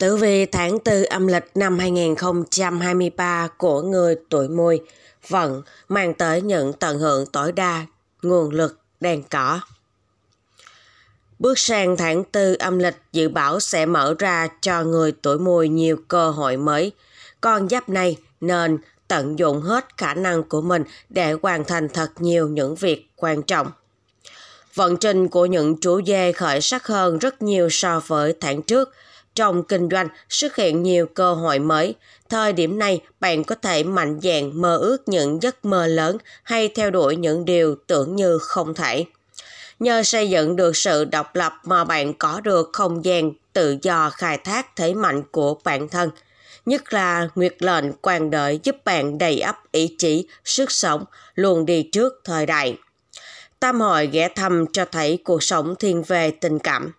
Tử vi tháng 4 âm lịch năm 2023 của người tuổi mùi vận mang tới những tận hưởng tối đa nguồn lực đang cỏ Bước sang tháng 4 âm lịch dự báo sẽ mở ra cho người tuổi mùi nhiều cơ hội mới. Con giáp này nên tận dụng hết khả năng của mình để hoàn thành thật nhiều những việc quan trọng. Vận trình của những chủ dê khởi sắc hơn rất nhiều so với tháng trước – trong kinh doanh xuất hiện nhiều cơ hội mới. Thời điểm này, bạn có thể mạnh dạn mơ ước những giấc mơ lớn hay theo đuổi những điều tưởng như không thể. Nhờ xây dựng được sự độc lập mà bạn có được không gian tự do khai thác thế mạnh của bản thân – nhất là nguyệt lệnh quan đợi giúp bạn đầy ắp ý chí, sức sống, luôn đi trước thời đại. Tam hội ghé thăm cho thấy cuộc sống thiên về tình cảm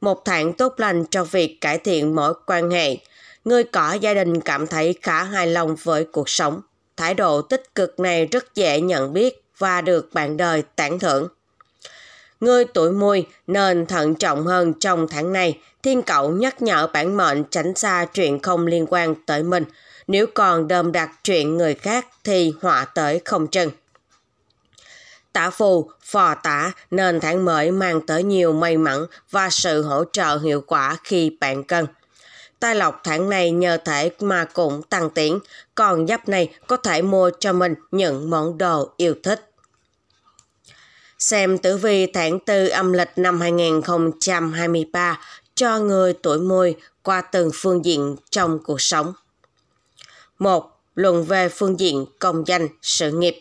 một tháng tốt lành cho việc cải thiện mối quan hệ. Người có gia đình cảm thấy khá hài lòng với cuộc sống. Thái độ tích cực này rất dễ nhận biết và được bạn đời tán thưởng. Người tuổi mùi nên thận trọng hơn trong tháng này. Thiên cậu nhắc nhở bản mệnh tránh xa chuyện không liên quan tới mình. Nếu còn đơm đặt chuyện người khác thì họa tới không chừng tả phù, phò tả nền tháng mới mang tới nhiều may mắn và sự hỗ trợ hiệu quả khi bạn cần. Tai lộc tháng này nhờ thể mà cũng tăng tiến, còn giáp này có thể mua cho mình những món đồ yêu thích. Xem tử vi tháng 4 âm lịch năm 2023 cho người tuổi mùi qua từng phương diện trong cuộc sống. 1. Luận về phương diện công danh, sự nghiệp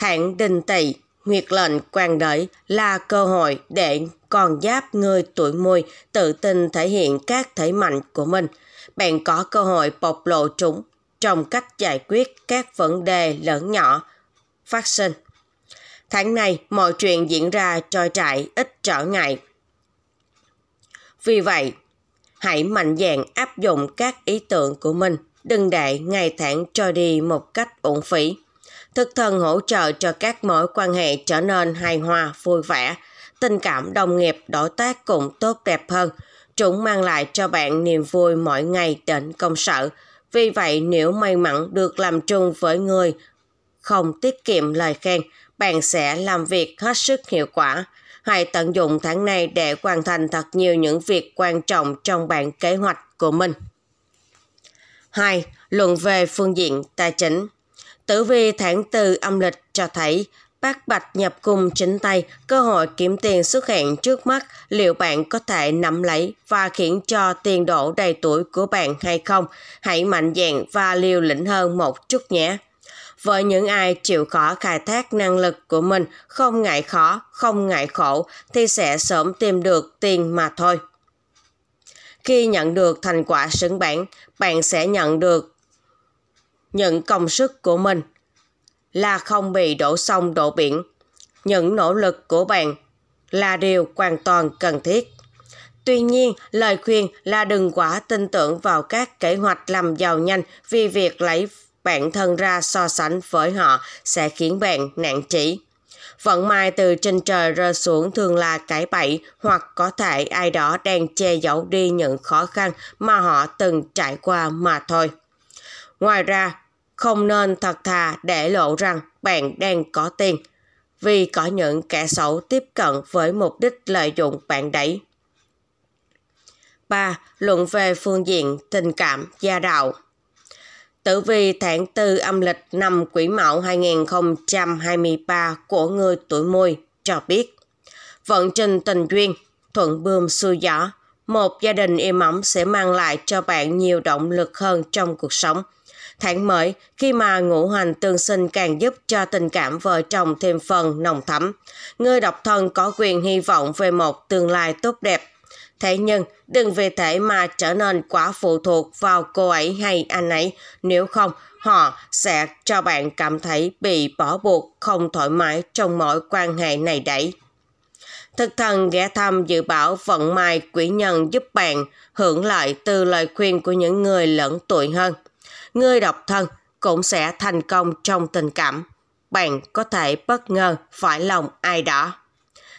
thạng đình tỵ, nguyệt lệnh quan đợi là cơ hội để con giáp người tuổi mùi tự tin thể hiện các thể mạnh của mình. Bạn có cơ hội bộc lộ chúng trong cách giải quyết các vấn đề lớn nhỏ phát sinh. Tháng này, mọi chuyện diễn ra trôi trại, ít trở ngại. Vì vậy, hãy mạnh dạn áp dụng các ý tưởng của mình, đừng để ngày tháng trôi đi một cách uổng phí thực thần hỗ trợ cho các mối quan hệ trở nên hài hòa, vui vẻ, tình cảm đồng nghiệp đối tác cũng tốt đẹp hơn. Chúng mang lại cho bạn niềm vui mỗi ngày đến công sở. Vì vậy, nếu may mắn được làm chung với người không tiết kiệm lời khen, bạn sẽ làm việc hết sức hiệu quả. Hãy tận dụng tháng này để hoàn thành thật nhiều những việc quan trọng trong bản kế hoạch của mình. 2. Luận về phương diện tài chính Tử vi tháng Tư âm lịch cho thấy Bác Bạch nhập cung chính tay, cơ hội kiếm tiền xuất hiện trước mắt, liệu bạn có thể nắm lấy và khiến cho tiền đổ đầy tuổi của bạn hay không? Hãy mạnh dạn và liều lĩnh hơn một chút nhé. Với những ai chịu khó khai thác năng lực của mình, không ngại khó, không ngại khổ, thì sẽ sớm tìm được tiền mà thôi. Khi nhận được thành quả xứng bản, bạn sẽ nhận được những công sức của mình là không bị đổ sông đổ biển. Những nỗ lực của bạn là điều hoàn toàn cần thiết. Tuy nhiên, lời khuyên là đừng quá tin tưởng vào các kế hoạch làm giàu nhanh vì việc lấy bản thân ra so sánh với họ sẽ khiến bạn nạn chỉ. Vận may từ trên trời rơi xuống thường là cái bẫy hoặc có thể ai đó đang che giấu đi những khó khăn mà họ từng trải qua mà thôi. Ngoài ra, không nên thật thà để lộ rằng bạn đang có tiền, vì có những kẻ xấu tiếp cận với mục đích lợi dụng bạn đấy. 3. Luận về phương diện tình cảm gia đạo Tử vi tháng 4 âm lịch năm Quỷ Mão 2023 của người tuổi mùi cho biết Vận trình tình duyên, thuận bươm xuôi gió, một gia đình im ấm sẽ mang lại cho bạn nhiều động lực hơn trong cuộc sống – Thản mởi khi mà ngũ hành tương sinh càng giúp cho tình cảm vợ chồng thêm phần nồng thắm. Người độc thân có quyền hy vọng về một tương lai tốt đẹp. Thế nhưng, đừng vì thế mà trở nên quá phụ thuộc vào cô ấy hay anh ấy, nếu không họ sẽ cho bạn cảm thấy bị bỏ buộc không thoải mái trong mọi quan hệ này đấy. Thực thần ghé thăm dự báo vận may quỷ nhân giúp bạn hưởng lợi từ lời khuyên của những người lớn tuổi hơn người độc thân cũng sẽ thành công trong tình cảm. Bạn có thể bất ngờ phải lòng ai đó.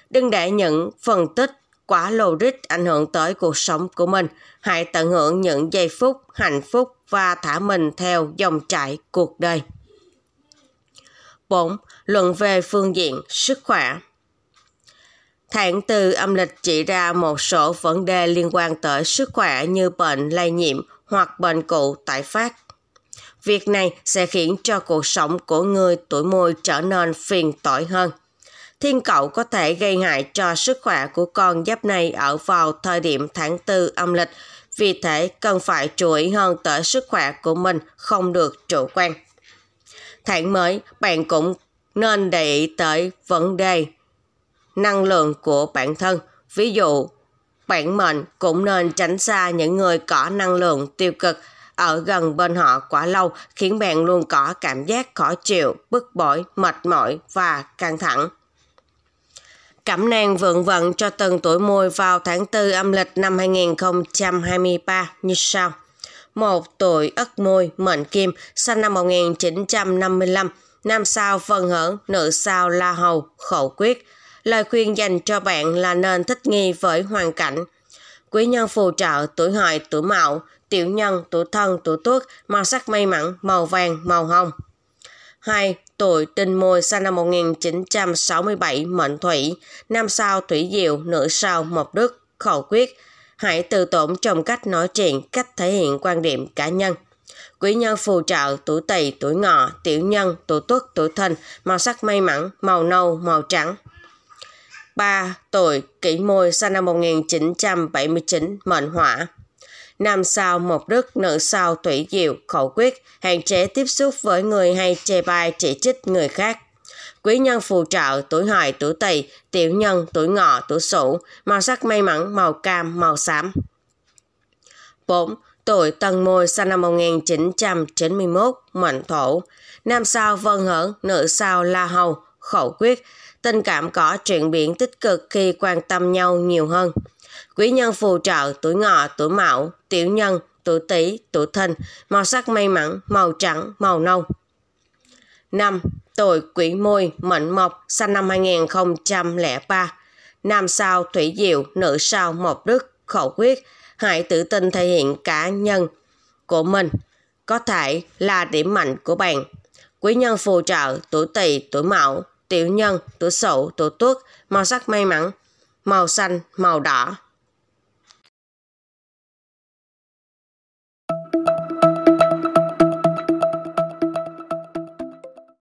Đừng để những phân tích quá logic ảnh hưởng tới cuộc sống của mình. Hãy tận hưởng những giây phút hạnh phúc và thả mình theo dòng chảy cuộc đời. 4. Luận về phương diện sức khỏe Tháng từ âm lịch chỉ ra một số vấn đề liên quan tới sức khỏe như bệnh lây nhiễm hoặc bệnh cụ tái phát. Việc này sẽ khiến cho cuộc sống của người tuổi mùi trở nên phiền tội hơn. Thiên cậu có thể gây hại cho sức khỏe của con giáp này ở vào thời điểm tháng 4 âm lịch, vì thế cần phải chú ý hơn tới sức khỏe của mình không được chủ quan. Tháng mới, bạn cũng nên để ý tới vấn đề năng lượng của bản thân. Ví dụ, bản mệnh cũng nên tránh xa những người có năng lượng tiêu cực ở gần bên họ quá lâu khiến bạn luôn có cảm giác khó chịu, bức bội, mệt mỏi và căng thẳng. Cẩm nang vượng vận cho từng tuổi mùi vào tháng 4 âm lịch năm 2023 như sau. Một tuổi ất mùi, mệnh kim, sinh năm 1955, nam sao phân hưởng, nữ sao la hầu, khẩu quyết. Lời khuyên dành cho bạn là nên thích nghi với hoàn cảnh. Quý nhân phù trợ tuổi hợi tuổi mạo, tiểu nhân, tuổi thân, tuổi tuất, màu sắc may mắn, màu vàng, màu hồng. 2. Tuổi Tinh mùi sinh năm 1967, mệnh Thủy, năm sao Thủy Diệu, nữ sao Mộc Đức, khẩu quyết. Hãy tự tổn trong cách nói chuyện, cách thể hiện quan điểm cá nhân. Quý nhân phù trợ tuổi tỵ, tuổi ngọ, tiểu nhân, tuổi tuất, tuổi thân màu sắc may mắn, màu nâu, màu trắng. 3. Tuổi Kỷ mùi sinh năm 1979, mệnh Hỏa, nam sao mộc đức, nữ sao tủy diệu, khẩu quyết, hạn chế tiếp xúc với người hay chê bai chỉ trích người khác. Quý nhân phù trợ, tuổi hợi, tuổi tỵ, tiểu nhân, tuổi ngọ, tuổi sửu, màu sắc may mắn, màu cam, màu xám. 4. Tuổi Tân Mùi sinh năm 1991, mệnh thổ. Nam sao Vân Hưởng, nữ sao La Hầu, khẩu quyết. Tình cảm có chuyện biến tích cực khi quan tâm nhau nhiều hơn. Quý nhân phù trợ tuổi ngọ, tuổi mão, tiểu nhân, tuổi tỵ, tuổi thìn, màu sắc may mắn, màu trắng, màu nâu. năm Tuổi Quỷ môi Mệnh Mộc, sinh năm 2003. Nam sao Thủy Diệu, nữ sao Mộc Đức, khẩu quyết, hãy tự tin thể hiện cá nhân của mình, có thể là điểm mạnh của bạn. Quý nhân phù trợ tuổi Tỵ, tuổi Mão, tiểu nhân, tuổi Sửu, tuổi Tuất, màu sắc may mắn, màu xanh, màu đỏ.